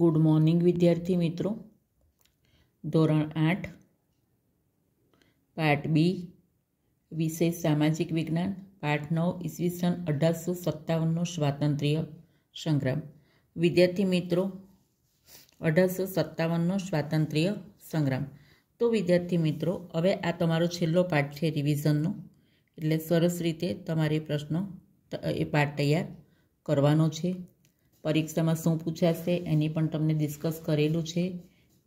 good morning વિદ્યાર્થી મિત્રો ધોરણ આઠ પાઠ બી વિષય સામાજિક વિજ્ઞાન પાઠ નવ ઈસવીસન અઢારસો સત્તાવનનો સ્વાતંત્ર્ય સંગ્રામ વિદ્યાર્થી મિત્રો અઢારસો સત્તાવનનો સ્વાતંત્ર્ય સંગ્રામ તો વિદ્યાર્થી મિત્રો હવે આ તમારો છેલ્લો પાઠ છે રિવિઝનનો એટલે સરસ રીતે તમારે પ્રશ્નો એ પાઠ તૈયાર કરવાનો છે પરીક્ષામાં શું પૂછાશે એની પણ તમને ડિસ્કસ કરેલું છે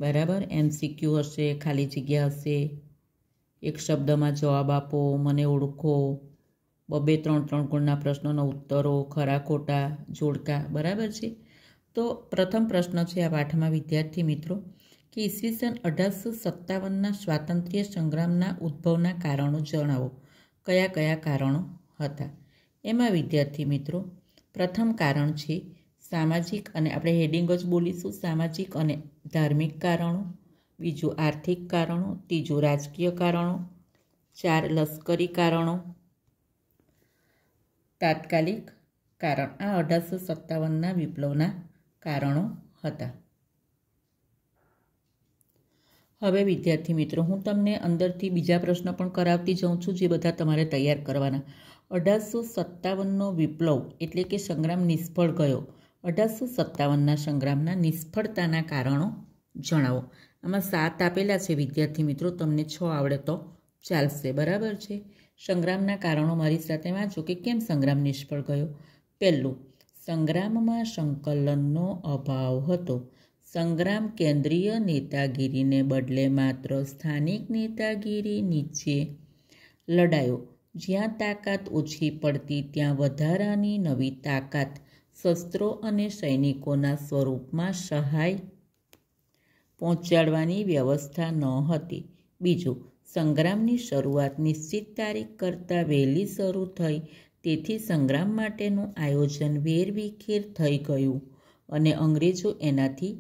બરાબર એમસીક્યુ હશે ખાલી જગ્યા હશે એક શબ્દમાં જવાબ આપો મને ઓળખો બબે ત્રણ ત્રણ ગુણના પ્રશ્નોના ઉત્તરો ખરા ખોટા જોડકા બરાબર છે તો પ્રથમ પ્રશ્ન છે આ પાઠમાં વિદ્યાર્થી મિત્રો કે ઈસવીસન અઢારસો સત્તાવનના સ્વાતંત્ર્ય સંગ્રામના ઉદ્ભવના કારણો જણાવો કયા કયા કારણો હતા એમાં વિદ્યાર્થી મિત્રો પ્રથમ કારણ છે સામાજિક અને આપણે હેડિંગ જ બોલીશું સામાજિક અને ધાર્મિક કારણો બીજું આર્થિક કારણો ત્રીજું રાજકીય કારણો ચાર લશ્કરી કારણો તાત્કાલિક કારણ આ અઢારસો સત્તાવનના વિપ્લવના કારણો હતા હવે વિદ્યાર્થી મિત્રો હું તમને અંદરથી બીજા પ્રશ્ન પણ કરાવતી જાઉં છું જે બધા તમારે તૈયાર કરવાના અઢારસો સત્તાવનનો વિપ્લવ એટલે કે સંગ્રામ નિષ્ફળ ગયો અઢારસો સત્તાવનના સંગ્રામના નિષ્ફળતાના કારણો જણાવો આમાં સાત આપેલા છે વિદ્યાર્થી મિત્રો તમને છ આવડે તો ચાલશે બરાબર છે સંગ્રામના કારણો મારી સાથે વાંચો કે કેમ સંગ્રામ નિષ્ફળ ગયો પહેલું સંગ્રામમાં સંકલનનો અભાવ હતો સંગ્રામ કેન્દ્રીય નેતાગીરીને બદલે માત્ર સ્થાનિક નેતાગીરી નીચે લડાયો જ્યાં તાકાત ઓછી પડતી ત્યાં વધારાની નવી તાકાત શસ્ત્રો અને સૈનિકોના સ્વરૂપમાં સહાય પહોંચાડવાની વ્યવસ્થા ન હતી બીજું સંગ્રામની શરૂઆત નિશ્ચિત તારીખ કરતાં વહેલી શરૂ થઈ તેથી સંગ્રામ માટેનું આયોજન વેરવિખેર થઈ ગયું અને અંગ્રેજો એનાથી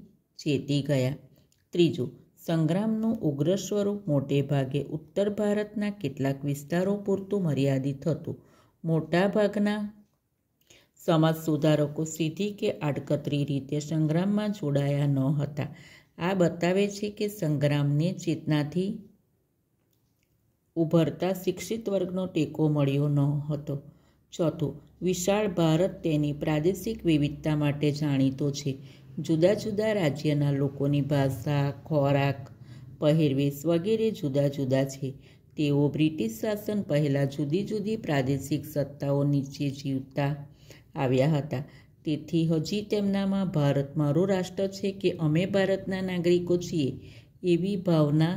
ચેતી ગયા ત્રીજું સંગ્રામનું ઉગ્ર સ્વરૂપ મોટે ભાગે ઉત્તર ભારતના કેટલાક વિસ્તારો પૂરતું મર્યાદિત હતું મોટાભાગના સમાજ સુધારકો સીધી કે આડકતરી રીતે સંગ્રામમાં જોડાયા ન હતા આ બતાવે છે કે સંગ્રામને ચેતનાથી ઉભરતા શિક્ષિત વર્ગનો ટેકો મળ્યો ન હતો ચોથું વિશાળ ભારત તેની પ્રાદેશિક વિવિધતા માટે જાણીતો છે જુદા જુદા રાજ્યના લોકોની ભાષા ખોરાક પહેરવેશ વગેરે જુદા જુદા છે તેઓ બ્રિટિશ શાસન પહેલાં જુદી જુદી પ્રાદેશિક સત્તાઓ નીચે જીવતા આવ્યા હતા તેથી હજી તેમનામાં ભારત મારું રાષ્ટ્ર છે કે અમે ભારતના નાગરિકો છીએ એવી ભાવના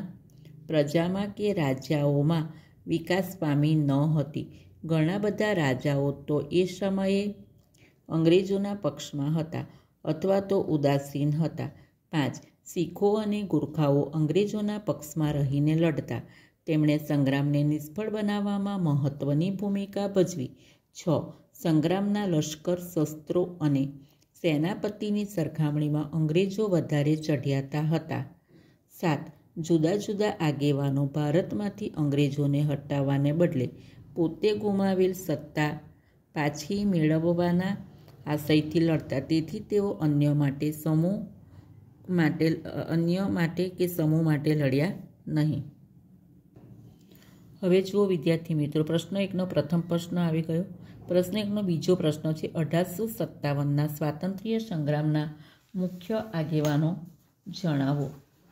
પ્રજામાં કે રાજાઓમાં વિકાસ પામી ન હતી ઘણા બધા રાજાઓ તો એ સમયે અંગ્રેજોના પક્ષમાં હતા અથવા તો ઉદાસીન હતા પાંચ શીખો અને ગુરખાઓ અંગ્રેજોના પક્ષમાં રહીને લડતા તેમણે સંગ્રામને નિષ્ફળ બનાવવામાં મહત્ત્વની ભૂમિકા ભજવી છ સંગ્રામના લશ્કર શસ્ત્રો અને સેનાપતિની સરખામણીમાં અંગ્રેજો વધારે ચઢિયાતા હતા સાત જુદા જુદા આગેવાનો ભારતમાંથી અંગ્રેજોને હટાવવાને બદલે પોતે ગુમાવેલ સત્તા પાછી મેળવવાના આશયથી લડતા તેથી તેઓ અન્ય માટે સમૂહ માટે અન્ય માટે કે સમૂહ માટે લડ્યા નહીં હવે જુઓ વિદ્યાર્થી મિત્રો પ્રશ્ન એકનો પ્રથમ પ્રશ્ન આવી ગયો પ્રશ્ન એકનો બીજો પ્રશ્ન છે અઢારસો સત્તાવનના સ્વાતંત્ર્ય સંગ્રામના મુખ્ય આગેવાનો જણાવો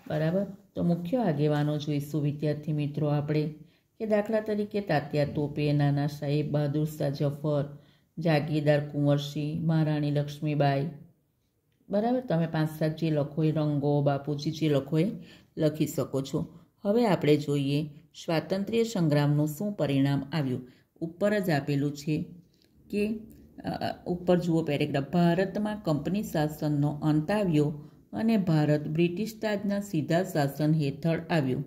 બરાબર તો મુખ્ય આગેવાનો જોઈશું વિદ્યાર્થી મિત્રો આપણે કે દાખલા તરીકે તાત્યા તોપે નાના સાહેબ બહાદુર શાહ જફર જાગીરદાર કુંવરસિંહ મહારાણી લક્ષ્મીબાઈ બરાબર તમે પાંચ સાત જે લખો એ રંગો બાપુજી જે લખો એ લખી શકો છો હવે આપણે જોઈએ સ્વાતંત્ર્ય સંગ્રામનું શું પરિણામ આવ્યું ઉપર જ આપેલું છે કે ઉપર જુઓ પેરેગ્રાફ ભારતમાં કંપની શાસનનો અંત આવ્યો અને ભારત બ્રિટિશ રાજના સીધા શાસન હેઠળ આવ્યું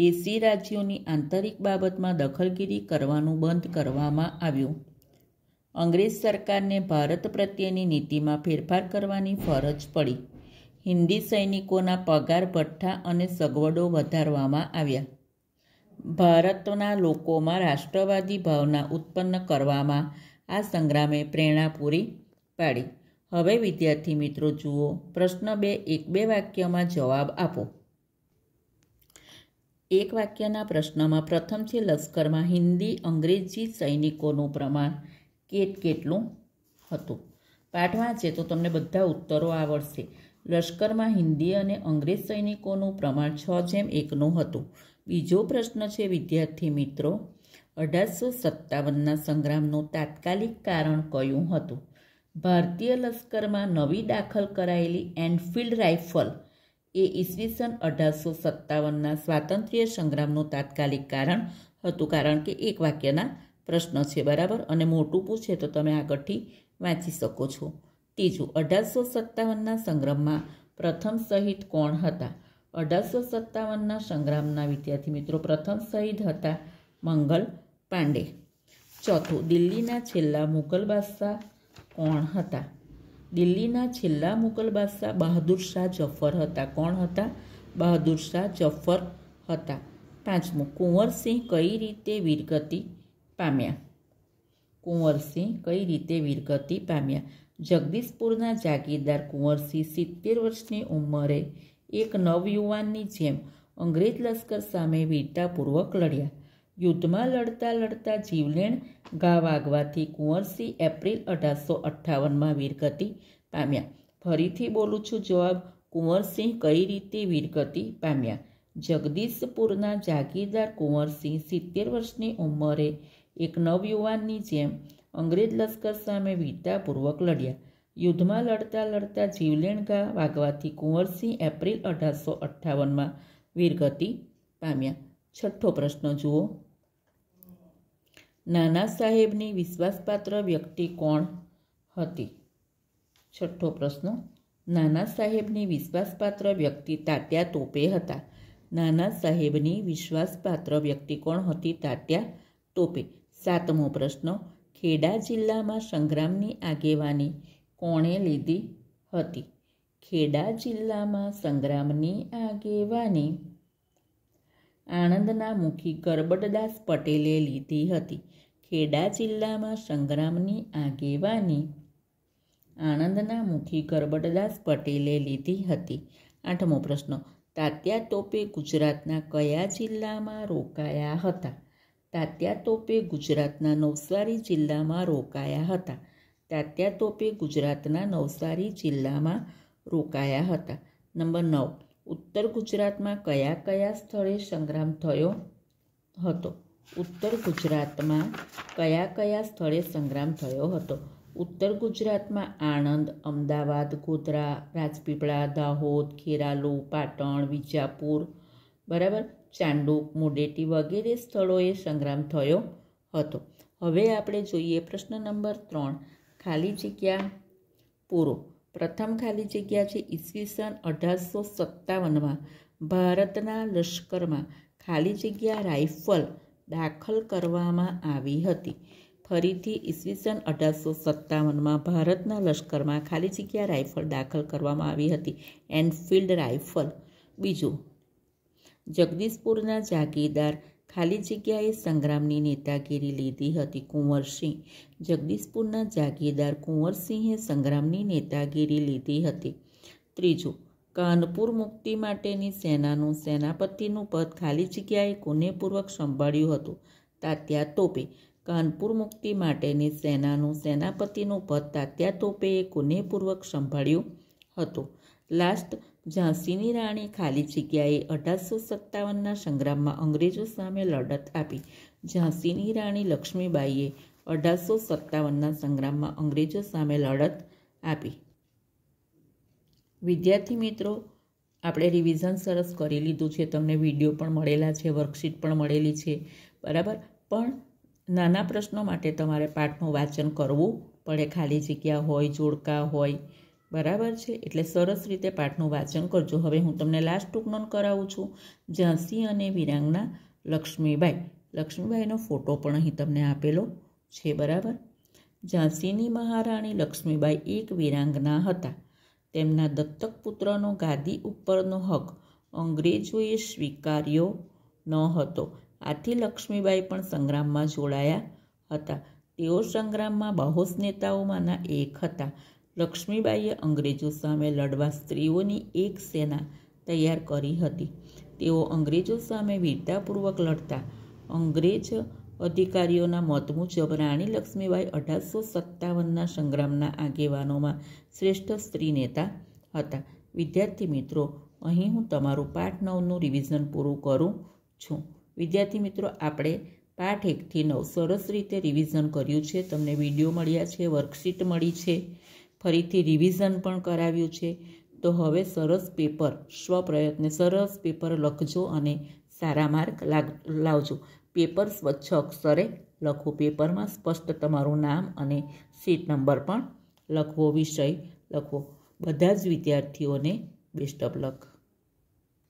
દેશી રાજ્યોની આંતરિક બાબતમાં દખલગીરી કરવાનું બંધ કરવામાં આવ્યું અંગ્રેજ સરકારને ભારત પ્રત્યેની નીતિમાં ફેરફાર કરવાની ફરજ પડી હિન્દી સૈનિકોના પગાર ભઠ્ઠા અને સગવડો વધારવામાં આવ્યા ભારતના લોકોમાં રાષ્ટ્રવાદી ભાવના ઉત્પન્ન કરવામાં આ સંગ્રામે પ્રેરણા પૂરી પાડી હવે વિદ્યાર્થી મિત્રો જુઓ પ્રશ્ન બે એક બે વાક્યમાં જવાબ આપો એક વાક્યના પ્રશ્નમાં પ્રથમ છે લશ્કરમાં હિન્દી અંગ્રેજી સૈનિકોનું પ્રમાણ કેટ કેટલું હતું પાઠ છે તો તમને બધા ઉત્તરો આવડશે લશ્કરમાં હિન્દી અને અંગ્રેજ સૈનિકોનું પ્રમાણ છ જેમ એકનું હતું બીજો પ્રશ્ન છે વિદ્યાર્થી મિત્રો અઢારસો સત્તાવનના સંગ્રામનું તાત્કાલિક કારણ કયું હતું ભારતીય લશ્કરમાં નવી દાખલ કરાયેલી એનફિલ્ડ રાઇફલ એ ઈસવીસન અઢારસો સત્તાવનના સ્વાતંત્ર્ય સંગ્રામનું તાત્કાલિક કારણ હતું કારણ કે એક વાક્યના પ્રશ્ન છે બરાબર અને મોટું પૂછે તો તમે આગળથી વાંચી શકો છો ત્રીજું અઢારસો સત્તાવનના સંગ્રામમાં પ્રથમ સહિત કોણ હતા અઢારસો સત્તાવનના સંગ્રામના વિદ્યાર્થી મિત્રો પ્રથમ શહીદ હતા મંગલ પાંડે ચોથું દિલ્હીના છેલ્લા મુઘલ બાદશાહ કોણ હતા દિલ્હીના છેલ્લા મુઘલ બાદશાહ બહાદુર શાહ જફર હતા કોણ હતા બહાદુર શાહ જફર હતા પાંચમું કુંવરસિંહ કઈ રીતે વીરગતિ પામ્યા કુંવરસિંહ કઈ રીતે વીરગતિ પામ્યા જગદીશપુરના જાગીરદાર કુંવરસિંહ સિત્તેર વર્ષની ઉંમરે એક નવયુવાનની જેમ અંગ્રેજ લશ્કર સામે વીરતાપૂર્વક લડ્યા યુદ્ધમાં લડતા લડતા જીવલેણ ઘા વાગવાથી કુંવરસિંહ એપ્રિલ અઢારસો અઠ્ઠાવનમાં વીરગતિ પામ્યા ફરીથી બોલું છું જવાબ કુંવરસિંહ કઈ રીતે વીરગતિ પામ્યા જગદીશપુરના જાગીરદાર કુંવરસિંહ સિત્તેર વર્ષની ઉંમરે એક નવયુવાનની જેમ અંગ્રેજ લશ્કર સામે વીરતાપૂર્વક લડ્યા યુદ્ધમાં લડતા લડતા જીવલેણગા વાગવાથી કુંવરસિંહ એપ્રિલ અઢારસો અઠ્ઠાવનમાં વીરગતિ પામ્યા છઠ્ઠો પ્રશ્ન જુઓ નાના સાહેબની વિશ્વાસપાત્ર વ્યક્તિ કોણ હતી છઠ્ઠો પ્રશ્ન નાના સાહેબની વિશ્વાસપાત્ર વ્યક્તિ તાત્યા તોપે હતા નાના સાહેબની વિશ્વાસપાત્ર વ્યક્તિ કોણ હતી તાત્યા તોપે સાતમો પ્રશ્ન ખેડા જિલ્લામાં સંગ્રામની આગેવાની કોણે લીધી હતી ખેડા જિલ્લામાં સંગ્રામની આગેવાની આણંદના મુખી કરબટદાસ પટેલે લીધી હતી ખેડા જિલ્લામાં સંગ્રામની આગેવાની આણંદના મુખી કરબટદાસ પટેલે લીધી હતી આઠમો પ્રશ્ન તાત્યા તોપે ગુજરાતના કયા જિલ્લામાં રોકાયા હતા તાત્યા તોપે ગુજરાતના નવસારી જિલ્લામાં રોકાયા હતા તાત્યા તોપે ગુજરાતના નવસારી જિલ્લામાં રોકાયા હતા નંબર નવ ઉત્તર ગુજરાતમાં કયા કયા સ્થળે સંગ્રામ થયો હતો ઉત્તર ગુજરાતમાં કયા કયા સ્થળે સંગ્રામ થયો હતો ઉત્તર ગુજરાતમાં આણંદ અમદાવાદ ગોધરા રાજપીપળા દાહોદ ખેરાલુ પાટણ વિજાપુર બરાબર ચાંડુક મોડેટી વગેરે સ્થળોએ સંગ્રામ થયો હતો હવે આપણે જોઈએ પ્રશ્ન નંબર ત્રણ ખાલી જગ્યા પૂરો પ્રથમ ખાલી જગ્યા છે ઈસવીસન અઢારસો સત્તાવનમાં ભારતના લશ્કરમાં ખાલી જગ્યા રાઇફલ દાખલ કરવામાં આવી હતી ફરીથી ઈસવીસન અઢારસો સત્તાવનમાં ભારતના લશ્કરમાં ખાલી જગ્યા રાઇફલ દાખલ કરવામાં આવી હતી એનફિલ્ડ રાઇફલ બીજું જગદીશપુરના જાગીરદાર ખાલી જગ્યાએ સંગ્રામની નેતાગીરી લીધી હતી કુંવરસિંહ જગદીશપુરના જાગીરદાર કુંવરસિંહે સંગ્રામની નેતાગીરી લીધી હતી ત્રીજું કાનપુર મુક્તિ માટેની સેનાનું સેનાપતિનું પદ ખાલી જગ્યાએ કુનેપૂર્વક સંભાળ્યું હતું તાત્યા તોપે કાનપુર મુક્તિ માટેની સેનાનું સેનાપતિનું પદ તાત્યા તોપેએ કુનેપૂર્વક સંભાળ્યું હતું લાસ્ટ ઝાંસીની રાણી ખાલી જગ્યાએ અઢારસો સત્તાવનના સંગ્રામમાં અંગ્રેજો સામે લડત આપી ઝાંસીની રાણી લક્ષ્મીબાઈએ અઢારસો સત્તાવનના સંગ્રામમાં અંગ્રેજો સામે લડત આપી વિદ્યાર્થી મિત્રો આપણે રિવિઝન સરસ કરી લીધું છે તમને વિડીયો પણ મળેલા છે વર્કશીટ પણ મળેલી છે બરાબર પણ નાના પ્રશ્નો માટે તમારે પાઠનું વાંચન કરવું પડે ખાલી જગ્યા હોય જોડકા હોય બરાબર છે એટલે સરસ રીતે પાઠનું વાંચન કરજો હવે હું તમને લાસ્ટ ટૂંકનોન કરાવું છું ઝાંસી અને વિરાંગના લક્ષ્મીબાઈ લક્ષ્મીબાઈનો ફોટો પણ અહીં તમને આપેલો છે બરાબર ઝાંસીની મહારાણી લક્ષ્મીબાઈ એક વિરાંગના હતા તેમના દત્તક પુત્રનો ગાદી ઉપરનો હક અંગ્રેજોએ સ્વીકાર્યો ન હતો આથી લક્ષ્મીબાઈ પણ સંગ્રામમાં જોડાયા હતા તેઓ સંગ્રામમાં બહોશ નેતાઓમાંના એક હતા લક્ષ્મીબાઈએ અંગ્રેજો સામે લડવા સ્ત્રીઓની એક સેના તૈયાર કરી હતી તેઓ અંગ્રેજો સામે વીરતાપૂર્વક લડતા અંગ્રેજ અધિકારીઓના મત મુજબ રાણી લક્ષ્મીબાઈ અઢારસો સત્તાવનના સંગ્રામના આગેવાનોમાં શ્રેષ્ઠ સ્ત્રી નેતા હતા વિદ્યાર્થી મિત્રો અહીં હું તમારું પાઠ નવનું રિવિઝન પૂરું કરું છું વિદ્યાર્થી મિત્રો આપણે પાઠ એકથી નવ સરસ રીતે રિવિઝન કર્યું છે તમને વિડીયો મળ્યા છે વર્કશીટ મળી છે ફરીથી રિવિઝન પણ કરાવ્યું છે તો હવે સરસ પેપર સ્વપ્રયત્ને સરસ પેપર લખજો અને સારા માર્ક લાવજો પેપર સ્વચ્છ અક્ષરે લખો પેપરમાં સ્પષ્ટ તમારું નામ અને સીટ નંબર પણ લખવો વિષય લખો બધા જ વિદ્યાર્થીઓને બેસ્ટ ઓફ લક